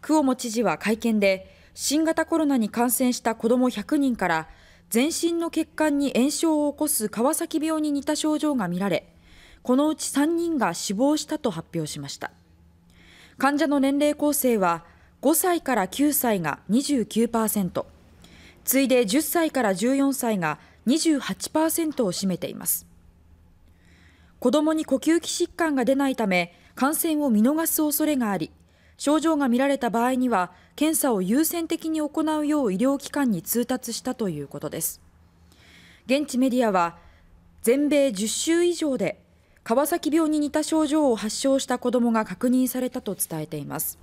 クオモ知事は会見で、新型コロナに感染した子ども100人から全身の血管に炎症を起こす川崎病に似た症状が見られこのうち3人が死亡したと発表しました患者の年齢構成は5歳から9歳が29%次いで10歳から14歳が28%を占めています子どもに呼吸器疾患が出ないため感染を見逃す恐れがあり症状が見られた場合には検査を優先的に行うよう医療機関に通達したということです現地メディアは全米10州以上で川崎病に似た症状を発症した子どもが確認されたと伝えています